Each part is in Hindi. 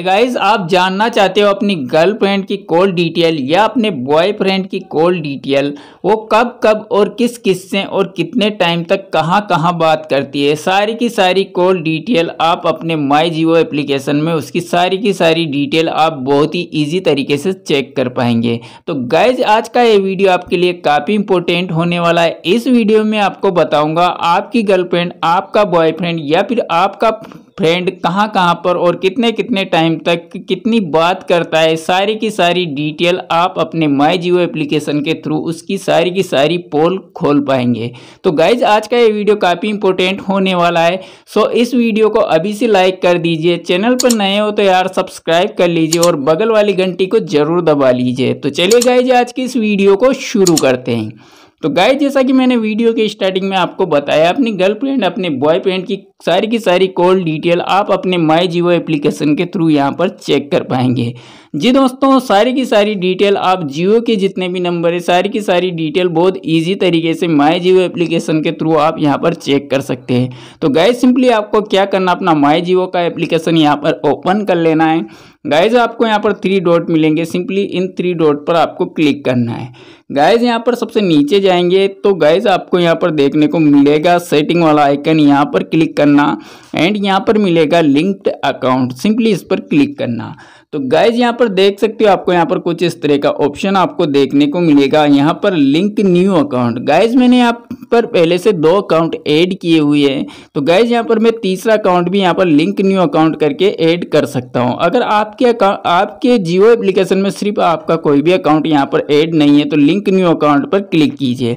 गाइज आप जानना चाहते हो अपनी गर्लफ्रेंड की कॉल डिटेल या अपने बॉयफ्रेंड की कॉल डिटेल वो कब कब और किस किस से और कितने टाइम तक कहाँ कहाँ बात करती है सारी की सारी कॉल डिटेल आप अपने माई जियो एप्लीकेशन में उसकी सारी की सारी डिटेल आप बहुत ही इजी तरीके से चेक कर पाएंगे तो गाइज आज का ये वीडियो आपके लिए काफ़ी इंपॉर्टेंट होने वाला है इस वीडियो में आपको बताऊँगा आपकी गर्लफ्रेंड आपका बॉयफ्रेंड या फिर आपका फ्रेंड कहाँ कहाँ पर और कितने कितने टाइम तक कितनी बात करता है सारी की सारी डिटेल आप अपने माई जियो एप्लीकेशन के थ्रू उसकी सारी की सारी पोल खोल पाएंगे तो गाइज आज का ये वीडियो काफ़ी इंपॉर्टेंट होने वाला है सो इस वीडियो को अभी से लाइक कर दीजिए चैनल पर नए हो तो यार सब्सक्राइब कर लीजिए और बगल वाली घंटी को ज़रूर दबा लीजिए तो चलिए गाइज आज की इस वीडियो को शुरू करते हैं तो गाय जैसा कि मैंने वीडियो के स्टार्टिंग में आपको बताया अपनी गर्लफ्रेंड अपने बॉयफ्रेंड की सारी की सारी कॉल डिटेल आप अपने माई जीवो एप्लीकेशन के थ्रू यहाँ पर चेक कर पाएंगे जी दोस्तों सारी की सारी डिटेल आप जियो के जितने भी नंबर है सारी की सारी डिटेल बहुत ईजी तरीके से माई जियो एप्लीकेशन के थ्रू आप यहाँ पर चेक कर सकते हैं तो गाय सिंपली आपको क्या करना अपना माई जियो का एप्लीकेशन यहाँ पर ओपन कर लेना है गाइज आपको यहाँ पर थ्री डॉट मिलेंगे सिंपली इन थ्री डॉट पर आपको क्लिक करना है गाइज यहाँ पर सबसे नीचे जाएंगे तो गाइज आपको यहाँ पर देखने को मिलेगा सेटिंग वाला आइकन यहाँ पर क्लिक करना एंड यहाँ पर मिलेगा लिंक्ड अकाउंट सिंपली इस पर क्लिक करना तो गाइज यहाँ पर देख सकते हो आपको यहाँ पर कुछ इस तरह का ऑप्शन आपको देखने को मिलेगा यहाँ पर लिंक न्यू अकाउंट गाइज मैंने आप पर पहले से दो अकाउंट ऐड किए हुए हैं तो गैज यहाँ पर मैं तीसरा अकाउंट भी यहाँ पर लिंक न्यू अकाउंट करके ऐड कर सकता हूँ अगर आपके अकाउंट आपके जियो एप्लीकेशन में सिर्फ आपका कोई भी अकाउंट यहाँ पर ऐड नहीं है तो लिंक न्यू अकाउंट पर क्लिक कीजिए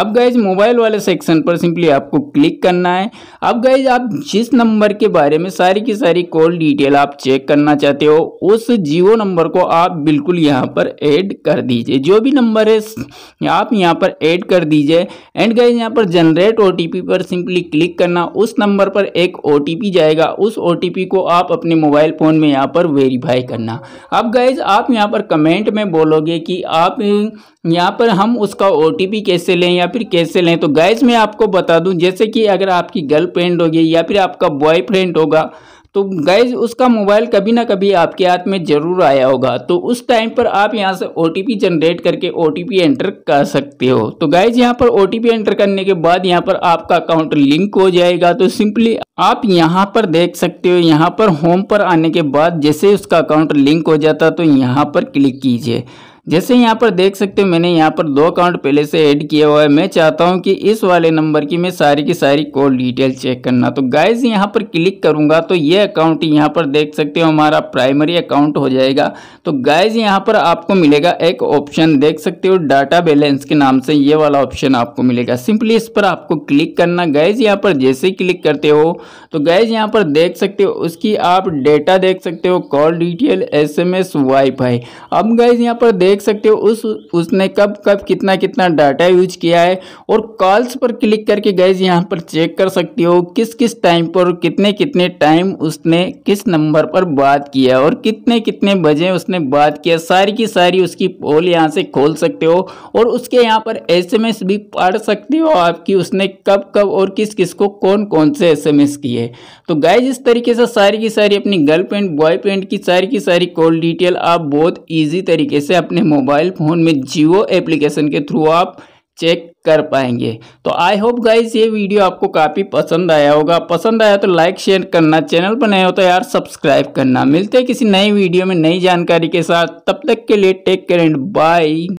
अब गाइज मोबाइल वाले सेक्शन पर सिंपली आपको क्लिक करना है अब गाइज आप जिस नंबर के बारे में सारी की सारी कॉल डिटेल आप चेक करना चाहते हो उस जियो नंबर को आप बिल्कुल यहाँ पर ऐड कर दीजिए जो भी नंबर है आप यहाँ पर ऐड कर दीजिए एंड गाइज यहाँ पर जनरेट ओ पर सिंपली क्लिक करना उस नंबर पर एक ओ जाएगा उस ओ को आप अपने मोबाइल फ़ोन में यहाँ पर वेरीफाई करना अब गाइज आप यहाँ पर कमेंट में बोलोगे कि आप यहाँ पर हम उसका ओ कैसे लें या फिर कैसे लें तो गैस मैं आपको बता दूं जैसे कि अगर आपकी गर्लफ्रेंड होगी या फिर आपका बॉयफ्रेंड होगा तो गैस उसका मोबाइल कभी ना कभी आपके हाथ में ज़रूर आया होगा तो उस टाइम पर आप यहां से ओ जनरेट करके ओ एंटर कर सकते हो तो गैस यहां पर ओ एंटर करने के बाद यहां पर आपका अकाउंट लिंक हो जाएगा तो सिंपली आप यहां पर देख सकते हो यहां पर होम पर आने के बाद जैसे उसका अकाउंट लिंक हो जाता तो यहाँ पर क्लिक कीजिए जैसे यहाँ पर देख सकते हो मैंने यहाँ पर दो अकाउंट पहले से ऐड किया हुआ है मैं चाहता हूँ कि इस वाले नंबर की मैं सारी की सारी कॉल डिटेल चेक करना तो गाइज यहाँ पर क्लिक करूँगा तो ये अकाउंट यहाँ पर देख सकते हो हमारा प्राइमरी अकाउंट हो जाएगा तो गाइज यहाँ पर आपको मिलेगा एक ऑप्शन देख सकते हो डाटा बैलेंस के नाम से ये वाला ऑप्शन आपको मिलेगा सिंपली इस पर आपको क्लिक करना गाइज यहाँ पर जैसे क्लिक करते हो तो गाइज यहाँ पर देख सकते हो उसकी आप डेटा देख सकते हो call detail S M S WiFi अब गाइज यहाँ पर देख देख सकते हो उस उसने कब कब कितना कितना डाटा यूज किया है और कॉल्स पर क्लिक करके गैज यहाँ पर चेक कर सकते हो किस किस टाइम पर कितने कितने टाइम उसने किस नंबर पर बात किया और कितने कितने बजे उसने बात किया सारी की सारी उसकी पोल यहाँ से खोल सकते हो और उसके यहाँ पर एस भी पढ़ सकते हो आपकी उसने कब कब और किस किस को कौन कौन से एस किए तो गाइज इस तरीके से सारी की सारी अपनी गर्लफ्रेंड बॉयफ्रेंड की सारी की सारी कॉल डिटेल आप बहुत ईजी तरीके से अपने मोबाइल फ़ोन में जियो एप्लीकेशन के थ्रू आप चेक कर पाएंगे तो आई होप गाइज ये वीडियो आपको काफ़ी पसंद आया होगा पसंद आया तो लाइक शेयर करना चैनल पर नए हो तो यार सब्सक्राइब करना मिलते हैं किसी नई वीडियो में नई जानकारी के साथ तब तक के लिए टेक केयर एंड बाय